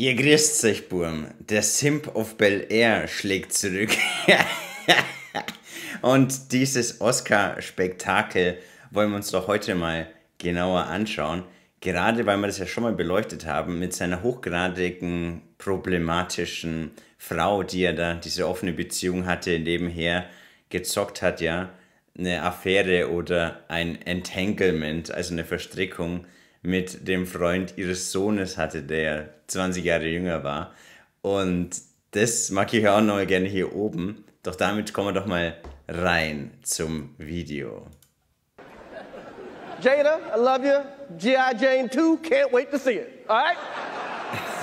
Ihr grüßt sich, Burm. Der Simp of Bel Air schlägt zurück. Und dieses Oscar-Spektakel wollen wir uns doch heute mal genauer anschauen. Gerade weil wir das ja schon mal beleuchtet haben mit seiner hochgradigen, problematischen Frau, die er da diese offene Beziehung hatte, nebenher gezockt hat, ja. Eine Affäre oder ein Entanglement, also eine Verstrickung mit dem Freund ihres Sohnes hatte, der 20 Jahre jünger war. Und das mag ich auch noch gerne hier oben. Doch damit kommen wir doch mal rein zum Video. Jada, I love you. G.I. Jane 2, can't wait to see it. Alright?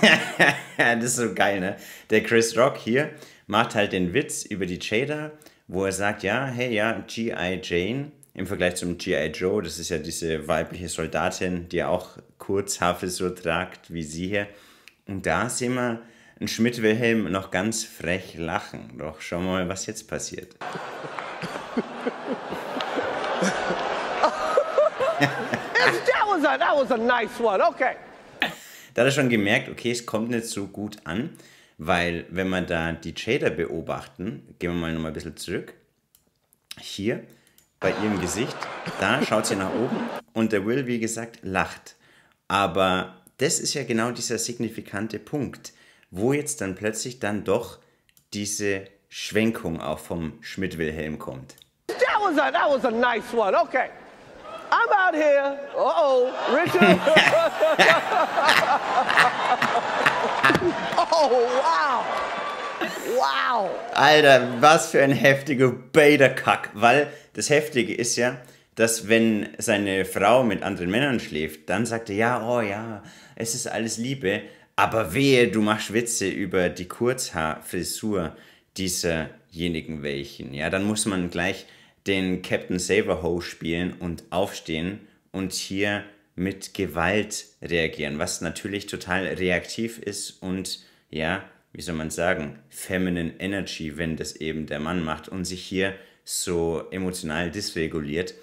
das ist so geil, ne? Der Chris Rock hier macht halt den Witz über die Jada, wo er sagt, ja, hey, ja, G.I. Jane im Vergleich zum G.I. Joe, das ist ja diese weibliche Soldatin, die auch Kurzhafe so tragt wie sie hier. Und da sehen wir einen Schmidt-Wilhelm noch ganz frech lachen. Doch schauen wir mal, was jetzt passiert. that, was a, that was a nice one, okay. Da hat er schon gemerkt, okay, es kommt nicht so gut an, weil wenn wir da die Shader beobachten, gehen wir mal nochmal ein bisschen zurück, hier bei ihrem Gesicht. Da schaut sie nach oben und der Will, wie gesagt, lacht. Aber das ist ja genau dieser signifikante Punkt, wo jetzt dann plötzlich dann doch diese Schwenkung auch vom Schmidt-Wilhelm kommt. That was, a, that was a nice one, okay. I'm out here. Uh oh, Richard. oh, wow. Wow! Alter, was für ein heftiger Bader-Kack. Weil das Heftige ist ja, dass wenn seine Frau mit anderen Männern schläft, dann sagt er, ja, oh ja, es ist alles Liebe. Aber wehe, du machst Witze über die Kurzhaarfrisur dieserjenigen welchen. Ja, dann muss man gleich den Captain Saberho spielen und aufstehen und hier mit Gewalt reagieren, was natürlich total reaktiv ist und ja, wie soll man sagen, feminine Energy, wenn das eben der Mann macht und sich hier so emotional dysreguliert.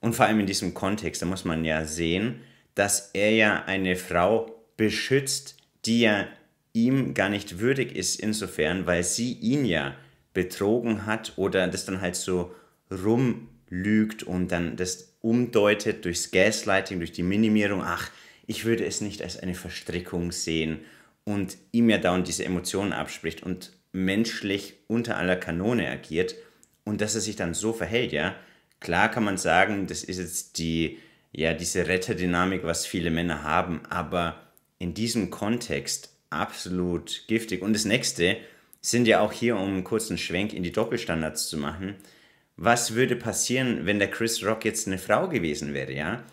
Und vor allem in diesem Kontext, da muss man ja sehen, dass er ja eine Frau beschützt, die ja ihm gar nicht würdig ist, insofern, weil sie ihn ja betrogen hat oder das dann halt so rumlügt und dann das umdeutet durchs Gaslighting, durch die Minimierung, ach, ich würde es nicht als eine Verstrickung sehen und ihm ja dauernd diese Emotionen abspricht und menschlich unter aller Kanone agiert und dass er sich dann so verhält, ja. Klar kann man sagen, das ist jetzt die, ja, diese Retterdynamik, was viele Männer haben, aber in diesem Kontext absolut giftig. Und das nächste sind ja auch hier, um einen kurzen Schwenk in die Doppelstandards zu machen. Was würde passieren, wenn der Chris Rock jetzt eine Frau gewesen wäre, ja?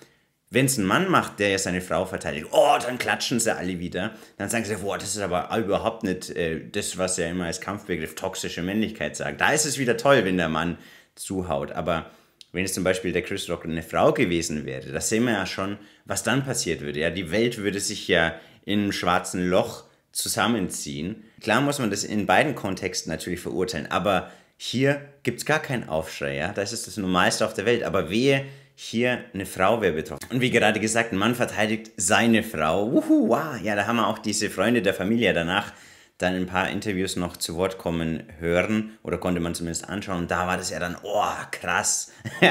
Wenn es ein Mann macht, der ja seine Frau verteidigt, oh, dann klatschen sie alle wieder. Dann sagen sie, boah, das ist aber überhaupt nicht äh, das, was ja immer als Kampfbegriff toxische Männlichkeit sagt. Da ist es wieder toll, wenn der Mann zuhaut. Aber wenn es zum Beispiel der Chris Rock eine Frau gewesen wäre, da sehen wir ja schon, was dann passiert würde. Ja, die Welt würde sich ja in einem schwarzen Loch zusammenziehen. Klar muss man das in beiden Kontexten natürlich verurteilen, aber hier gibt es gar keinen Aufschrei. Ja? Das ist das Normalste auf der Welt. Aber wehe, hier eine Frau wäre betroffen. Und wie gerade gesagt, ein Mann verteidigt seine Frau. Wuhu, wow. Ja, da haben wir auch diese Freunde der Familie danach dann ein paar Interviews noch zu Wort kommen hören oder konnte man zumindest anschauen. Und da war das ja dann, oh, krass.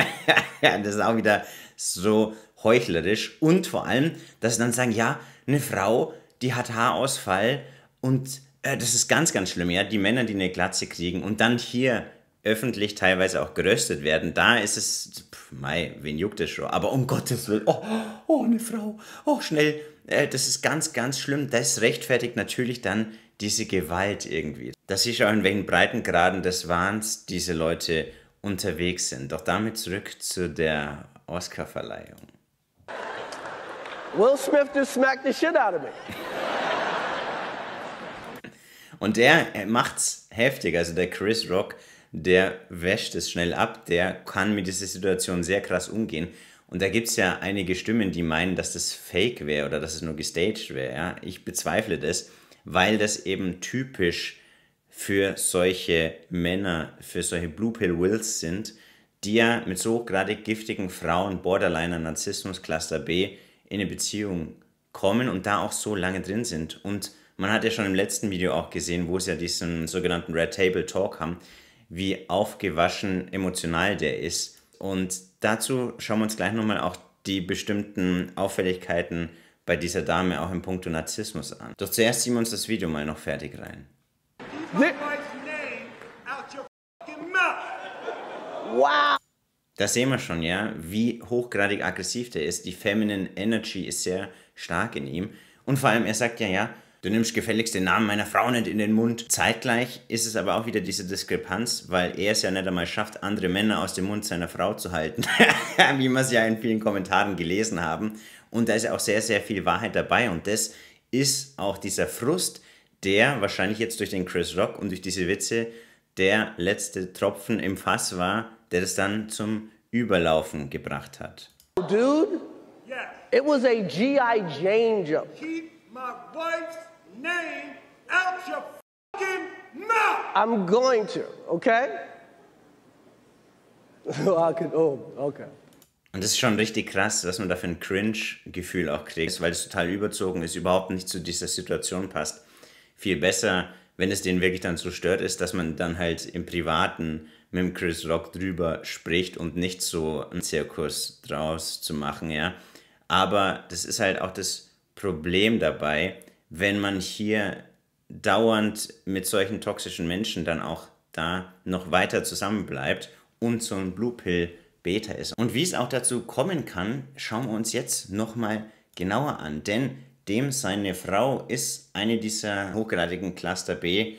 das ist auch wieder so heuchlerisch. Und vor allem, dass sie dann sagen, ja, eine Frau, die hat Haarausfall und äh, das ist ganz, ganz schlimm, ja, die Männer, die eine Glatze kriegen und dann hier öffentlich teilweise auch geröstet werden. Da ist es, pff, mei, wen juckt das schon? Aber um Gottes Willen, oh, oh eine Frau, oh, schnell. Äh, das ist ganz, ganz schlimm. Das rechtfertigt natürlich dann diese Gewalt irgendwie. Das ist auch in welchen Breitengraden des Wahns diese Leute unterwegs sind. Doch damit zurück zu der Oscarverleihung. Will Smith just smacked the shit out of me. Und der macht's heftig. Also der Chris Rock der wäscht es schnell ab, der kann mit dieser Situation sehr krass umgehen. Und da gibt es ja einige Stimmen, die meinen, dass das fake wäre oder dass es nur gestaged wäre. Ja? Ich bezweifle das, weil das eben typisch für solche Männer, für solche Blue Pill Wills sind, die ja mit so gerade giftigen Frauen, Borderliner, Narzissmus, Cluster B in eine Beziehung kommen und da auch so lange drin sind. Und man hat ja schon im letzten Video auch gesehen, wo es ja diesen sogenannten Red Table Talk haben, wie aufgewaschen emotional der ist. Und dazu schauen wir uns gleich nochmal auch die bestimmten Auffälligkeiten bei dieser Dame auch in puncto Narzissmus an. Doch zuerst ziehen wir uns das Video mal noch fertig rein. Wow! Da sehen wir schon, ja, wie hochgradig aggressiv der ist. Die Feminine Energy ist sehr stark in ihm. Und vor allem, er sagt ja, ja, du nimmst gefälligst den Namen meiner Frau nicht in den Mund. Zeitgleich ist es aber auch wieder diese Diskrepanz, weil er es ja nicht einmal schafft, andere Männer aus dem Mund seiner Frau zu halten, wie wir es ja in vielen Kommentaren gelesen haben. Und da ist ja auch sehr, sehr viel Wahrheit dabei und das ist auch dieser Frust, der wahrscheinlich jetzt durch den Chris Rock und durch diese Witze der letzte Tropfen im Fass war, der das dann zum Überlaufen gebracht hat. Dude, it was a G.I. Jane joke. Keep my wife's name out your fucking mouth. I'm going to, okay? I can, oh, okay. Und das ist schon richtig krass, dass man da für ein Cringe-Gefühl auch kriegt, weil es total überzogen ist, überhaupt nicht zu dieser Situation passt. Viel besser, wenn es den wirklich dann so stört ist, dass man dann halt im Privaten mit dem Chris Rock drüber spricht und nicht so einen Zirkus draus zu machen, ja. Aber das ist halt auch das Problem dabei, wenn man hier dauernd mit solchen toxischen Menschen dann auch da noch weiter zusammenbleibt und so ein Blue Pill Beta ist. Und wie es auch dazu kommen kann, schauen wir uns jetzt nochmal genauer an, denn dem seine Frau ist eine dieser hochgradigen Cluster B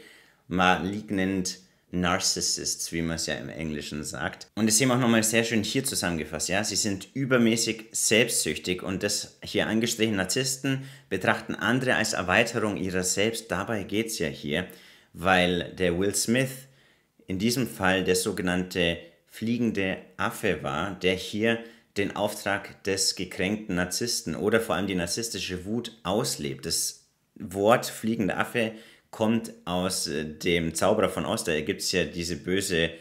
malignend Narcissists, wie man es ja im Englischen sagt. Und es sehen wir auch nochmal sehr schön hier zusammengefasst. Ja? Sie sind übermäßig selbstsüchtig und das hier angestrichen Narzissten betrachten andere als Erweiterung ihrer selbst. Dabei geht es ja hier, weil der Will Smith in diesem Fall der sogenannte fliegende Affe war, der hier den Auftrag des gekränkten Narzissten oder vor allem die narzisstische Wut auslebt. Das Wort fliegende Affe kommt aus äh, dem Zauberer von Oster. Da gibt es ja diese böse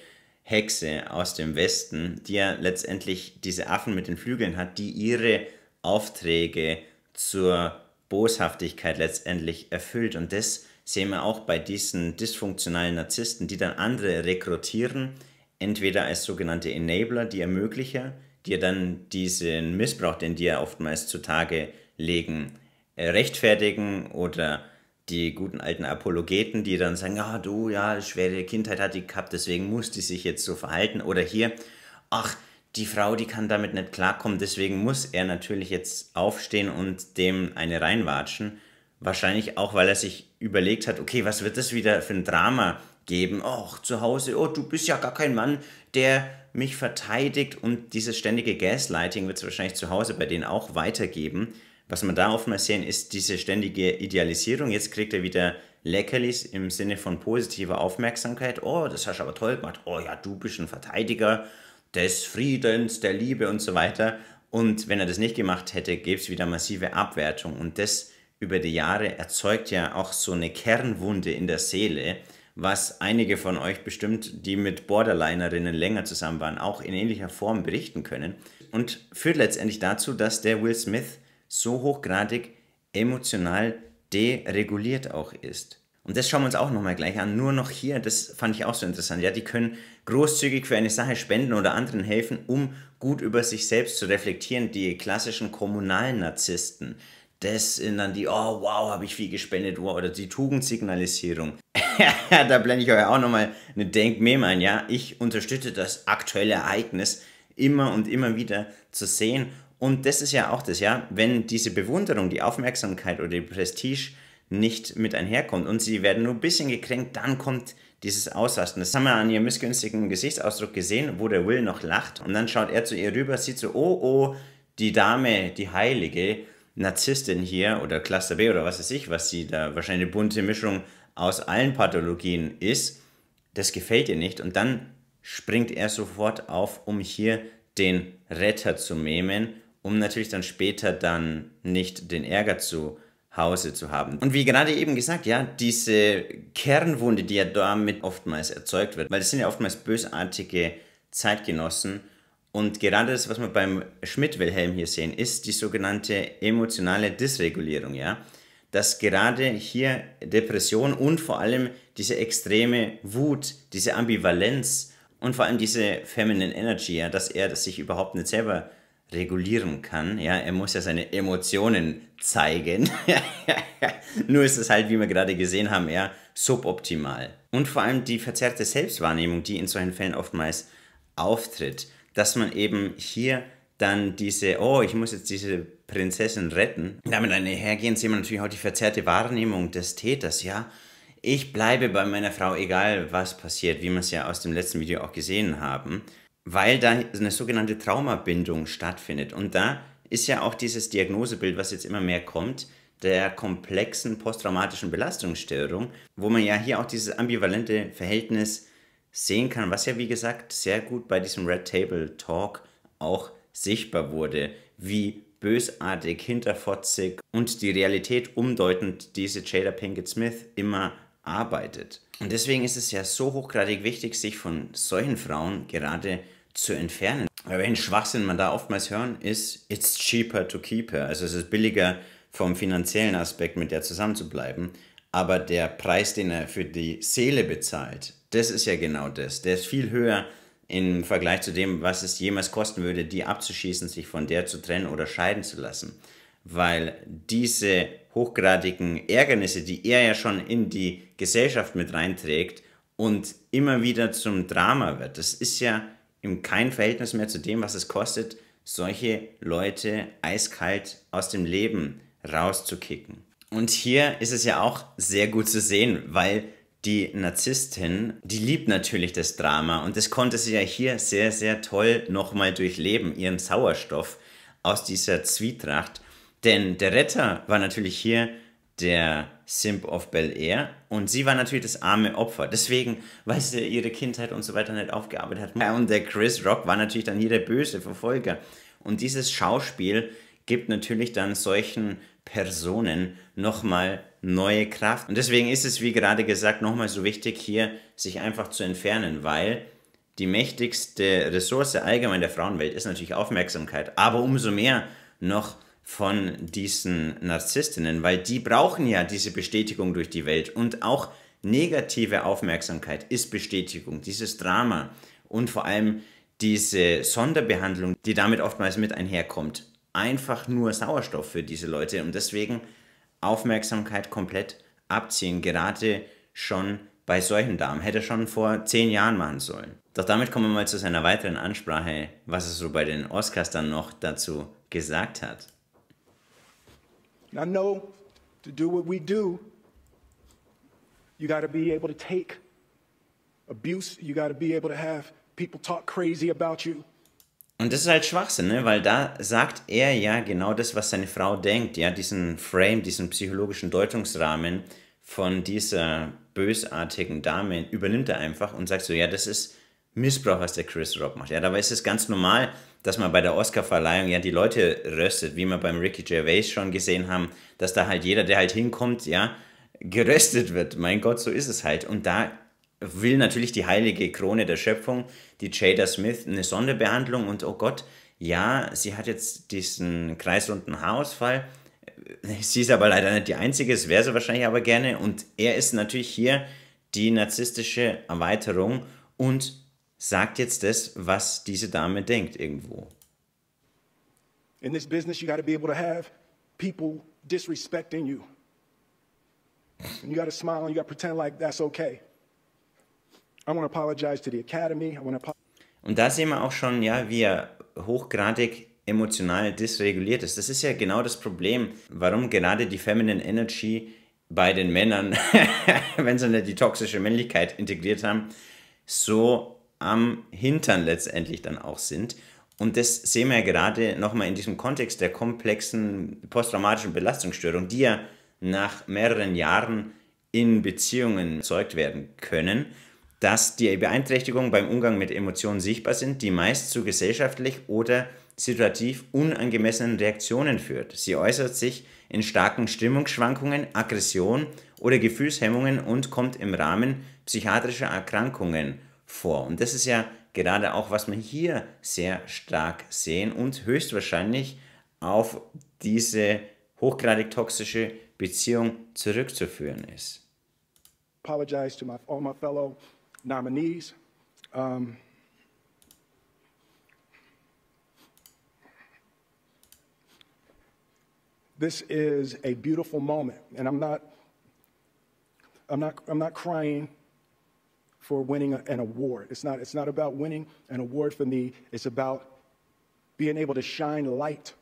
Hexe aus dem Westen, die ja letztendlich diese Affen mit den Flügeln hat, die ihre Aufträge zur Boshaftigkeit letztendlich erfüllt. Und das sehen wir auch bei diesen dysfunktionalen Narzissten, die dann andere rekrutieren, entweder als sogenannte Enabler, die Ermöglicher, die dann diesen Missbrauch, den die ja oftmals zutage legen, äh, rechtfertigen oder die guten alten Apologeten, die dann sagen, ja, du, ja, schwere Kindheit hat die gehabt, deswegen muss die sich jetzt so verhalten. Oder hier, ach, die Frau, die kann damit nicht klarkommen, deswegen muss er natürlich jetzt aufstehen und dem eine reinwatschen. Wahrscheinlich auch, weil er sich überlegt hat, okay, was wird das wieder für ein Drama geben? Ach, zu Hause, oh, du bist ja gar kein Mann, der mich verteidigt und dieses ständige Gaslighting wird es wahrscheinlich zu Hause bei denen auch weitergeben was man da oftmals sehen, ist diese ständige Idealisierung. Jetzt kriegt er wieder Leckerlis im Sinne von positiver Aufmerksamkeit. Oh, das hast du aber toll gemacht. Oh ja, du bist ein Verteidiger des Friedens, der Liebe und so weiter. Und wenn er das nicht gemacht hätte, gäbe es wieder massive Abwertung. Und das über die Jahre erzeugt ja auch so eine Kernwunde in der Seele, was einige von euch bestimmt, die mit Borderlinerinnen länger zusammen waren, auch in ähnlicher Form berichten können. Und führt letztendlich dazu, dass der Will Smith so hochgradig emotional dereguliert auch ist. Und das schauen wir uns auch nochmal gleich an. Nur noch hier, das fand ich auch so interessant. Ja, die können großzügig für eine Sache spenden oder anderen helfen, um gut über sich selbst zu reflektieren. Die klassischen kommunalen Narzissten. Das sind dann die, oh wow, habe ich viel gespendet, wow, oder die Tugendsignalisierung. da blende ich euch auch nochmal eine Denkmeme ein, ja. Ich unterstütze das aktuelle Ereignis immer und immer wieder zu sehen und das ist ja auch das, ja, wenn diese Bewunderung, die Aufmerksamkeit oder die Prestige nicht mit einherkommt und sie werden nur ein bisschen gekränkt, dann kommt dieses Ausrasten. Das haben wir an ihrem missgünstigen Gesichtsausdruck gesehen, wo der Will noch lacht und dann schaut er zu ihr rüber, sieht so, oh, oh, die Dame, die Heilige, Narzisstin hier oder Cluster B oder was weiß ich, was sie da wahrscheinlich eine bunte Mischung aus allen Pathologien ist, das gefällt ihr nicht und dann springt er sofort auf, um hier den Retter zu mähmen um natürlich dann später dann nicht den Ärger zu Hause zu haben. Und wie gerade eben gesagt, ja, diese Kernwunde, die ja damit oftmals erzeugt wird, weil das sind ja oftmals bösartige Zeitgenossen. Und gerade das, was wir beim Schmidt-Wilhelm hier sehen, ist die sogenannte emotionale Dysregulierung, ja. Dass gerade hier Depression und vor allem diese extreme Wut, diese Ambivalenz und vor allem diese Feminine Energy, ja, dass er das sich überhaupt nicht selber regulieren kann. Ja, er muss ja seine Emotionen zeigen. Nur ist es halt, wie wir gerade gesehen haben, eher suboptimal. Und vor allem die verzerrte Selbstwahrnehmung, die in solchen Fällen oftmals auftritt, dass man eben hier dann diese, oh, ich muss jetzt diese Prinzessin retten. Damit einhergehen sehen wir natürlich auch die verzerrte Wahrnehmung des Täters, ja. Ich bleibe bei meiner Frau, egal was passiert, wie wir es ja aus dem letzten Video auch gesehen haben weil da eine sogenannte Traumabindung stattfindet. Und da ist ja auch dieses Diagnosebild, was jetzt immer mehr kommt, der komplexen posttraumatischen Belastungsstörung, wo man ja hier auch dieses ambivalente Verhältnis sehen kann, was ja wie gesagt sehr gut bei diesem Red Table Talk auch sichtbar wurde, wie bösartig, hinterfotzig und die Realität umdeutend diese Jada Pinkett Smith immer arbeitet. Und deswegen ist es ja so hochgradig wichtig, sich von solchen Frauen gerade zu entfernen. Aber welchen Schwachsinn man da oftmals hören, ist, it's cheaper to keep her. Also es ist billiger vom finanziellen Aspekt mit der zusammen zu bleiben, aber der Preis, den er für die Seele bezahlt, das ist ja genau das. Der ist viel höher im Vergleich zu dem, was es jemals kosten würde, die abzuschießen, sich von der zu trennen oder scheiden zu lassen. Weil diese hochgradigen Ärgernisse, die er ja schon in die Gesellschaft mit reinträgt und immer wieder zum Drama wird, das ist ja in kein Verhältnis mehr zu dem, was es kostet, solche Leute eiskalt aus dem Leben rauszukicken. Und hier ist es ja auch sehr gut zu sehen, weil die Narzisstin, die liebt natürlich das Drama und das konnte sie ja hier sehr, sehr toll nochmal durchleben, ihren Sauerstoff aus dieser Zwietracht. Denn der Retter war natürlich hier der Simp of Bel Air und sie war natürlich das arme Opfer. Deswegen, weil sie ihre Kindheit und so weiter nicht aufgearbeitet hat. Und der Chris Rock war natürlich dann hier der böse Verfolger. Und dieses Schauspiel gibt natürlich dann solchen Personen nochmal neue Kraft. Und deswegen ist es, wie gerade gesagt, nochmal so wichtig, hier sich einfach zu entfernen, weil die mächtigste Ressource allgemein der Frauenwelt ist natürlich Aufmerksamkeit, aber umso mehr noch von diesen Narzisstinnen, weil die brauchen ja diese Bestätigung durch die Welt und auch negative Aufmerksamkeit ist Bestätigung, dieses Drama und vor allem diese Sonderbehandlung, die damit oftmals mit einherkommt. Einfach nur Sauerstoff für diese Leute und deswegen Aufmerksamkeit komplett abziehen, gerade schon bei solchen Damen. Hätte er schon vor zehn Jahren machen sollen. Doch damit kommen wir mal zu seiner weiteren Ansprache, was er so bei den Oscars dann noch dazu gesagt hat. And I know to do what we do, you got to be able to take abuse, you got to be able to have people talk crazy about you. Und das ist halt Schwachsinn, ne? weil da sagt er ja genau das, was seine Frau denkt, ja, diesen Frame, diesen psychologischen Deutungsrahmen von dieser bösartigen Dame übernimmt er einfach und sagt so, ja, das ist Missbrauch, was der Chris Rock macht. Ja, dabei ist es ganz normal, dass man bei der Oscar-Verleihung ja die Leute röstet, wie wir beim Ricky Gervais schon gesehen haben, dass da halt jeder, der halt hinkommt, ja, geröstet wird. Mein Gott, so ist es halt. Und da will natürlich die heilige Krone der Schöpfung, die Jada Smith, eine Sonderbehandlung und oh Gott, ja, sie hat jetzt diesen kreisrunden Haarausfall. Sie ist aber leider nicht die Einzige, es wäre sie wahrscheinlich aber gerne. Und er ist natürlich hier die narzisstische Erweiterung und sagt jetzt das, was diese Dame denkt irgendwo. In this business you got be able to have people disrespecting you. And you got smile and you got pretend like that's okay. I want apologize to the academy. I want to Und da sehen wir auch schon, ja, wie er hochgradig emotional dysreguliert ist. Das ist ja genau das Problem, warum gerade die Feminine Energy bei den Männern, wenn sie nicht die toxische Männlichkeit integriert haben, so am Hintern letztendlich dann auch sind. Und das sehen wir ja gerade nochmal in diesem Kontext der komplexen posttraumatischen Belastungsstörung, die ja nach mehreren Jahren in Beziehungen erzeugt werden können, dass die Beeinträchtigungen beim Umgang mit Emotionen sichtbar sind, die meist zu gesellschaftlich oder situativ unangemessenen Reaktionen führt. Sie äußert sich in starken Stimmungsschwankungen, Aggression oder Gefühlshemmungen und kommt im Rahmen psychiatrischer Erkrankungen vor. Und das ist ja gerade auch, was wir hier sehr stark sehen und höchstwahrscheinlich auf diese hochgradig toxische Beziehung zurückzuführen ist. Apologize to my, all my fellow nominees. Um, this is a beautiful moment, and I'm not, I'm not, I'm not crying for winning an award. It's not, it's not about winning an award for me, it's about being able to shine light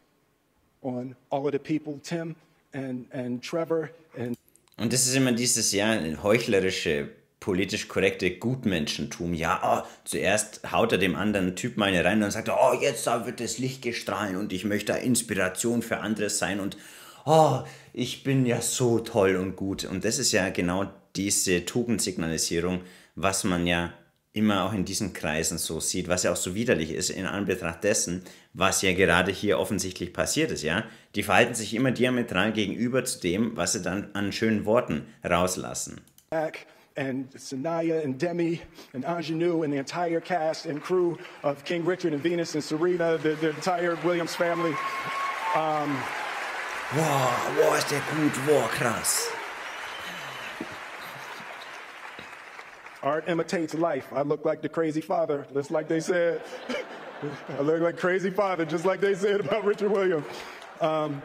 on all of the people, Tim and, and Trevor. And Und das ist immer dieses Jahr ein heuchlerische politisch korrekte Gutmenschentum. Ja, oh, zuerst haut er dem anderen Typ meine rein und sagt, oh, jetzt wird das Licht gestrahlen und ich möchte Inspiration für andere sein und oh, ich bin ja so toll und gut. Und das ist ja genau diese Tugendsignalisierung, was man ja immer auch in diesen Kreisen so sieht, was ja auch so widerlich ist in Anbetracht dessen, was ja gerade hier offensichtlich passiert ist, ja. Die verhalten sich immer diametral gegenüber zu dem, was sie dann an schönen Worten rauslassen. and Sanaya and Demi and Ingenue and the entire cast and crew of King Richard and Venus and Serena, the, the entire Williams family. Um, wow, wow, ist der gut, wow, krass. Art imitates life. I look like the crazy father, just like they said. I look like crazy father, just like they said about Richard Williams. Um,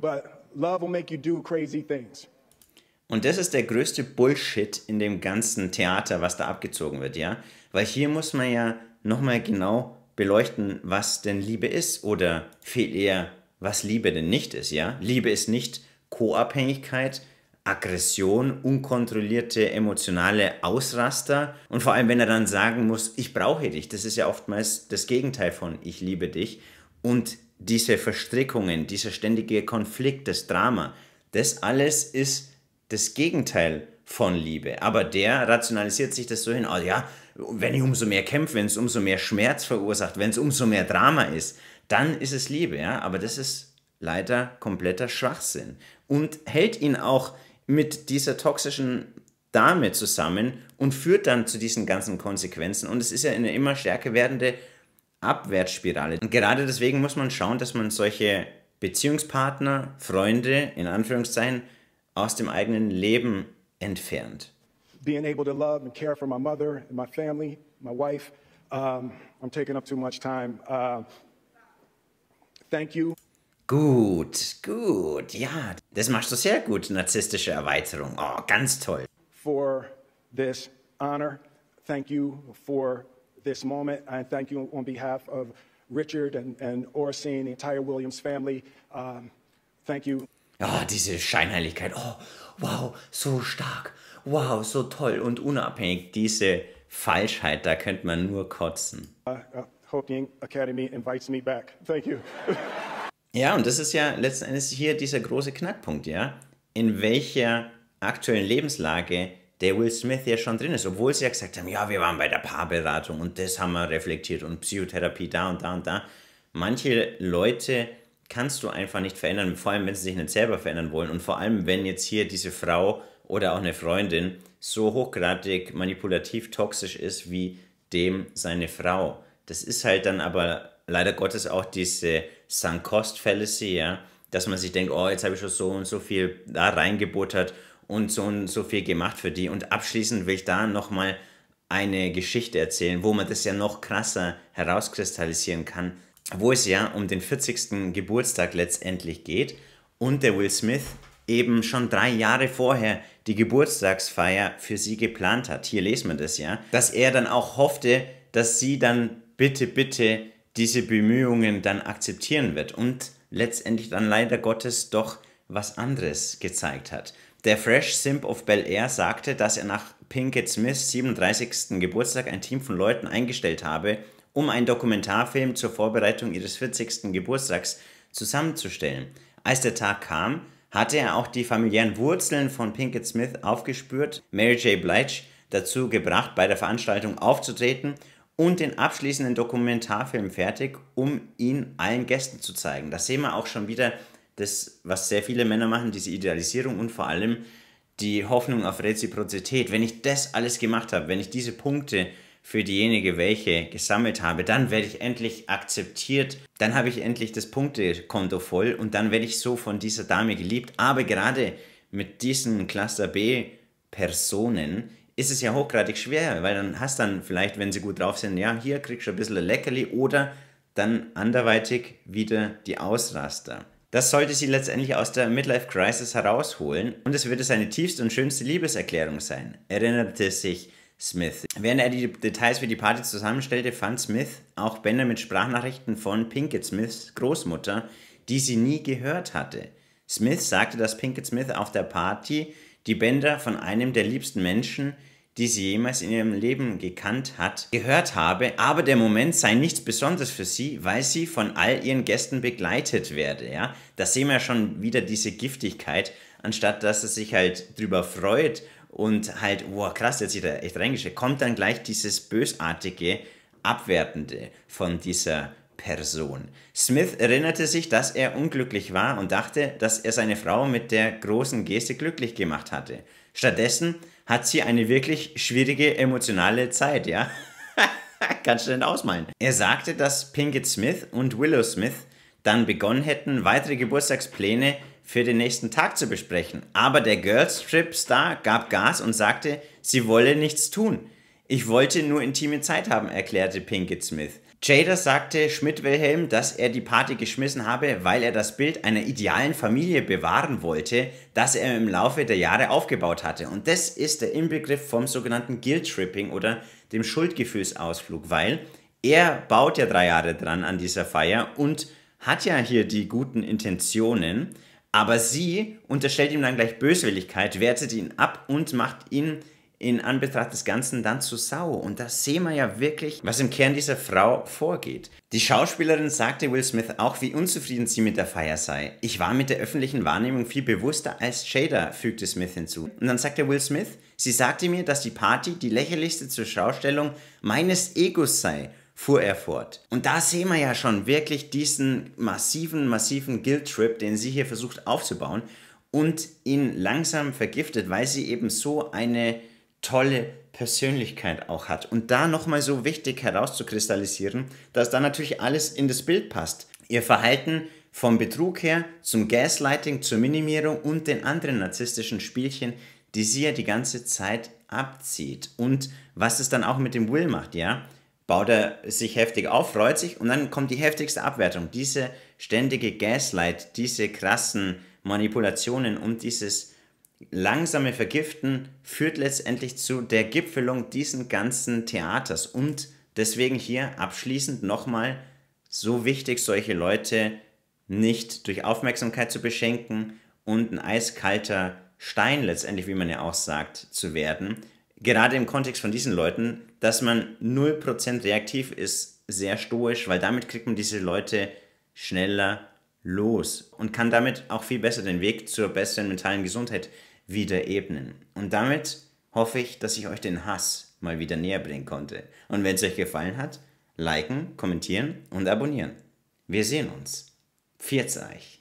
but love will make you do crazy things. Und das ist der größte Bullshit in dem ganzen Theater, was da abgezogen wird, ja? Weil hier muss man ja nochmal genau beleuchten, was denn Liebe ist oder viel eher, was Liebe denn nicht ist, ja? Liebe ist nicht Co-Abhängigkeit, Aggression, unkontrollierte emotionale Ausraster und vor allem, wenn er dann sagen muss, ich brauche dich, das ist ja oftmals das Gegenteil von ich liebe dich und diese Verstrickungen, dieser ständige Konflikt, das Drama, das alles ist das Gegenteil von Liebe. Aber der rationalisiert sich das so hin, also ja, wenn ich umso mehr kämpfe, wenn es umso mehr Schmerz verursacht, wenn es umso mehr Drama ist, dann ist es Liebe, ja, aber das ist leider kompletter Schwachsinn und hält ihn auch mit dieser toxischen Dame zusammen und führt dann zu diesen ganzen Konsequenzen. Und es ist ja eine immer stärker werdende Abwärtsspirale. Und gerade deswegen muss man schauen, dass man solche Beziehungspartner, Freunde, in Anführungszeichen, aus dem eigenen Leben entfernt. Being able to love and care for my mother and my family, my wife, um, I'm taking up too much time. Uh, thank you. Gut, gut, ja, das machst du sehr gut, narzisstische Erweiterung. Oh, ganz toll. For this honor, thank you for this moment and thank you on behalf of Richard and, and Orsine, the entire Williams family. Um, thank you. oh, diese Scheinheiligkeit. Oh, wow, so stark. Wow, so toll und unabhängig. Diese Falschheit, da könnte man nur kotzen. Uh, uh, Hope the Academy invites me back. Thank you. Ja, und das ist ja letzten Endes hier dieser große Knackpunkt, ja, in welcher aktuellen Lebenslage der Will Smith ja schon drin ist, obwohl sie ja gesagt haben, ja, wir waren bei der Paarberatung und das haben wir reflektiert und Psychotherapie da und da und da. Manche Leute kannst du einfach nicht verändern, vor allem wenn sie sich nicht selber verändern wollen und vor allem wenn jetzt hier diese Frau oder auch eine Freundin so hochgradig manipulativ toxisch ist wie dem seine Frau. Das ist halt dann aber leider Gottes auch diese Sunk Cost Fallacy, ja, dass man sich denkt, oh, jetzt habe ich schon so und so viel da reingebuttert und so und so viel gemacht für die. Und abschließend will ich da nochmal eine Geschichte erzählen, wo man das ja noch krasser herauskristallisieren kann, wo es ja um den 40. Geburtstag letztendlich geht und der Will Smith eben schon drei Jahre vorher die Geburtstagsfeier für sie geplant hat. Hier lesen wir das ja, dass er dann auch hoffte, dass sie dann bitte, bitte diese Bemühungen dann akzeptieren wird und letztendlich dann leider Gottes doch was anderes gezeigt hat. Der Fresh Simp of Bel Air sagte, dass er nach Pinkett Smiths 37. Geburtstag ein Team von Leuten eingestellt habe, um einen Dokumentarfilm zur Vorbereitung ihres 40. Geburtstags zusammenzustellen. Als der Tag kam, hatte er auch die familiären Wurzeln von Pinkett Smith aufgespürt, Mary J. Blige dazu gebracht, bei der Veranstaltung aufzutreten und den abschließenden Dokumentarfilm fertig, um ihn allen Gästen zu zeigen. Das sehen wir auch schon wieder, das, was sehr viele Männer machen, diese Idealisierung und vor allem die Hoffnung auf Reziprozität. Wenn ich das alles gemacht habe, wenn ich diese Punkte für diejenige, welche gesammelt habe, dann werde ich endlich akzeptiert, dann habe ich endlich das Punktekonto voll und dann werde ich so von dieser Dame geliebt. Aber gerade mit diesen Cluster B Personen ist es ja hochgradig schwer, weil dann hast dann vielleicht, wenn sie gut drauf sind, ja, hier kriegst du ein bisschen ein Leckerli oder dann anderweitig wieder die Ausraster. Das sollte sie letztendlich aus der Midlife Crisis herausholen und es würde seine tiefste und schönste Liebeserklärung sein, erinnerte sich Smith. Während er die Details für die Party zusammenstellte, fand Smith auch Bänder mit Sprachnachrichten von Pinkett Smiths Großmutter, die sie nie gehört hatte. Smith sagte, dass Pinkett Smith auf der Party die Bänder von einem der liebsten Menschen, die sie jemals in ihrem Leben gekannt hat, gehört habe, aber der Moment sei nichts Besonderes für sie, weil sie von all ihren Gästen begleitet werde. Ja? Da sehen wir schon wieder diese Giftigkeit, anstatt dass er sich halt drüber freut und halt, wow, krass, jetzt ist er echt reingeschickt, kommt dann gleich dieses bösartige, abwertende von dieser Person. Smith erinnerte sich, dass er unglücklich war und dachte, dass er seine Frau mit der großen Geste glücklich gemacht hatte. Stattdessen hat sie eine wirklich schwierige emotionale Zeit, ja? Kannst du denn ausmalen? Er sagte, dass Pinkett Smith und Willow Smith dann begonnen hätten, weitere Geburtstagspläne für den nächsten Tag zu besprechen. Aber der Girls Trip Star gab Gas und sagte, sie wolle nichts tun. Ich wollte nur intime Zeit haben, erklärte Pinkett Smith. Jader sagte Schmidt-Wilhelm, dass er die Party geschmissen habe, weil er das Bild einer idealen Familie bewahren wollte, das er im Laufe der Jahre aufgebaut hatte. Und das ist der Inbegriff vom sogenannten Guilt-Tripping oder dem Schuldgefühlsausflug, weil er baut ja drei Jahre dran an dieser Feier und hat ja hier die guten Intentionen, aber sie unterstellt ihm dann gleich Böswilligkeit, wertet ihn ab und macht ihn in Anbetracht des Ganzen dann zu Sau. Und da sehen wir ja wirklich, was im Kern dieser Frau vorgeht. Die Schauspielerin sagte Will Smith auch, wie unzufrieden sie mit der Feier sei. Ich war mit der öffentlichen Wahrnehmung viel bewusster als Shader, fügte Smith hinzu. Und dann sagte Will Smith, sie sagte mir, dass die Party die lächerlichste zur Schaustellung meines Egos sei fuhr er fort. Und da sehen wir ja schon wirklich diesen massiven, massiven Guilt-Trip, den sie hier versucht aufzubauen und ihn langsam vergiftet, weil sie eben so eine tolle Persönlichkeit auch hat. Und da nochmal so wichtig herauszukristallisieren, dass da natürlich alles in das Bild passt. Ihr Verhalten vom Betrug her zum Gaslighting, zur Minimierung und den anderen narzisstischen Spielchen, die sie ja die ganze Zeit abzieht. Und was es dann auch mit dem Will macht, ja? Baut er sich heftig auf, freut sich und dann kommt die heftigste Abwertung. Diese ständige Gaslight, diese krassen Manipulationen und dieses langsame Vergiften führt letztendlich zu der Gipfelung diesen ganzen Theaters. Und deswegen hier abschließend nochmal so wichtig, solche Leute nicht durch Aufmerksamkeit zu beschenken und ein eiskalter Stein letztendlich, wie man ja auch sagt, zu werden. Gerade im Kontext von diesen Leuten, dass man 0% reaktiv ist, sehr stoisch, weil damit kriegt man diese Leute schneller los und kann damit auch viel besser den Weg zur besseren mentalen Gesundheit wieder ebnen. Und damit hoffe ich, dass ich euch den Hass mal wieder näher bringen konnte. Und wenn es euch gefallen hat, liken, kommentieren und abonnieren. Wir sehen uns. Pfiat euch.